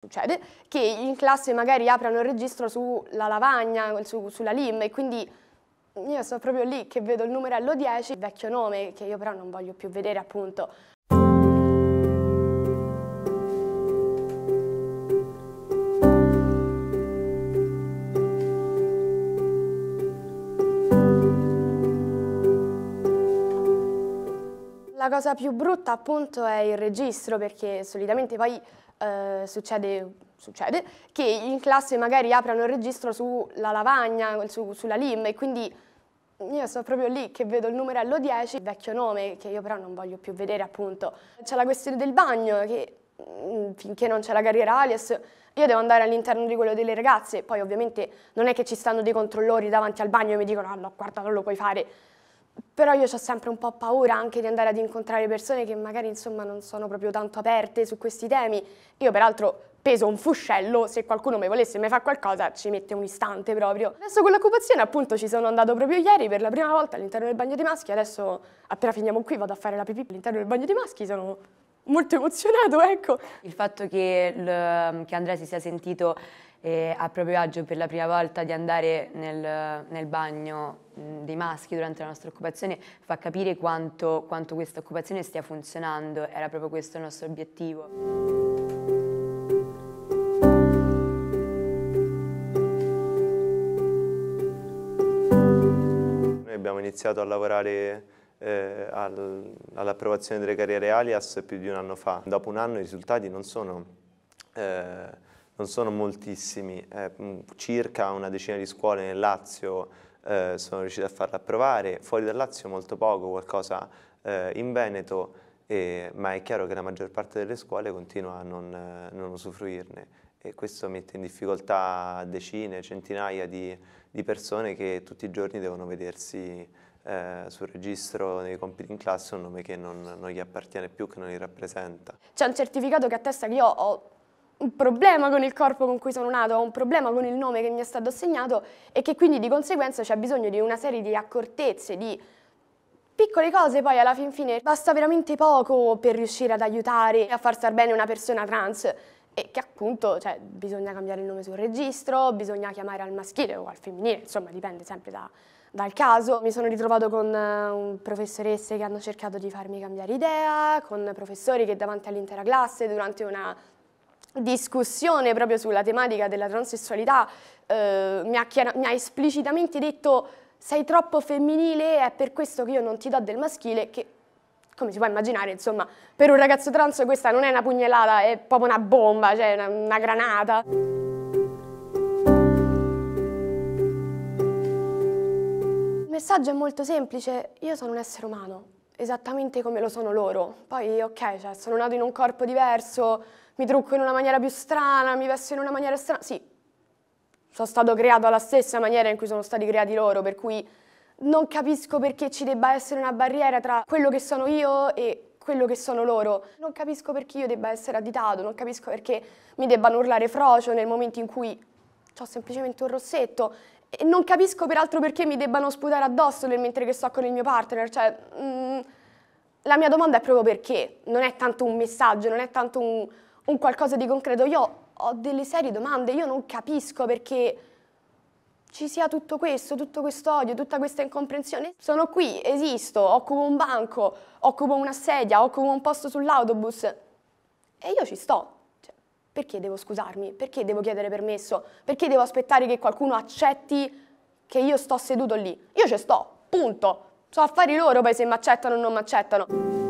succede, che in classe magari aprano il registro sulla lavagna, su, sulla LIM e quindi io sono proprio lì che vedo il numerello 10, il vecchio nome che io però non voglio più vedere appunto La cosa più brutta appunto è il registro perché solitamente poi eh, succede, succede, che in classe magari aprano il registro sulla lavagna, su, sulla LIM e quindi io sto proprio lì che vedo il numerello 10, vecchio nome che io però non voglio più vedere appunto. C'è la questione del bagno che mm, finché non c'è la carriera alias io devo andare all'interno di quello delle ragazze, poi ovviamente non è che ci stanno dei controllori davanti al bagno e mi dicono ah no guarda non lo puoi fare, però io ho sempre un po' paura anche di andare ad incontrare persone che magari insomma non sono proprio tanto aperte su questi temi. Io peraltro peso un fuscello, se qualcuno mi volesse e mi fa qualcosa ci mette un istante proprio. Adesso con l'occupazione appunto ci sono andato proprio ieri per la prima volta all'interno del bagno dei maschi, adesso appena finiamo qui vado a fare la pipì all'interno del bagno dei maschi, sono molto emozionato ecco. Il fatto che, che Andrea si sia sentito e a proprio agio per la prima volta di andare nel, nel bagno mm, dei maschi durante la nostra occupazione fa capire quanto, quanto questa occupazione stia funzionando, era proprio questo il nostro obiettivo. Noi abbiamo iniziato a lavorare eh, al, all'approvazione delle carriere alias più di un anno fa. Dopo un anno i risultati non sono eh, non sono moltissimi, eh, mm, circa una decina di scuole nel Lazio eh, sono riuscite a farla approvare, fuori dal Lazio molto poco, qualcosa eh, in Veneto, ma è chiaro che la maggior parte delle scuole continua a non, eh, non usufruirne e questo mette in difficoltà decine, centinaia di, di persone che tutti i giorni devono vedersi eh, sul registro dei compiti in classe un nome che non, non, gli appartiene più, che non li rappresenta. C'è un certificato che attesta che io ho un problema con il corpo con cui sono nato, ho un problema con il nome che mi è stato assegnato e che quindi di conseguenza c'è bisogno di una serie di accortezze, di piccole cose poi alla fin fine basta veramente poco per riuscire ad aiutare e a far star bene una persona trans e che appunto cioè, bisogna cambiare il nome sul registro, bisogna chiamare al maschile o al femminile, insomma dipende sempre da, dal caso. Mi sono ritrovato con eh, professoresse che hanno cercato di farmi cambiare idea, con professori che davanti all'intera classe durante una discussione proprio sulla tematica della transessualità eh, mi, ha mi, ha esplicitamente detto sei troppo femminile, è per questo che io non ti do del maschile, che come si può immaginare, insomma, per un ragazzo trans questa non è una pugnalata, è proprio una bomba, cioè una, una granata. Il messaggio è molto semplice, io sono un essere umano, esattamente come lo sono loro. Poi, ok, cioè, sono nato in un corpo diverso, mi trucco in una maniera più strana, mi vesto in una maniera strana. Sì, sono stato creato alla stessa maniera in cui sono stati creati loro, per cui non capisco perché ci debba essere una barriera tra quello che sono io e quello che sono loro. Non capisco perché io debba essere additato, non capisco perché mi debbano urlare frocio nel momento in cui ho semplicemente un rossetto e non capisco peraltro perché mi debbano sputare addosso nel mentre che sto con il mio partner, cioè mm, la mia domanda è proprio perché, non è tanto un messaggio, non è tanto un, un qualcosa di concreto. Io ho delle serie domande, io non capisco perché ci sia tutto questo, tutto questo odio, tutta questa incomprensione. Sono qui, esisto, occupo un banco, occupo una sedia, occupo un posto sull'autobus e io ci sto. Cioè, perché devo scusarmi? Perché devo chiedere permesso? Perché devo aspettare che qualcuno accetti che io sto seduto lì? Io ci sto, punto. Sono affari loro poi se mi accettano o non mi accettano.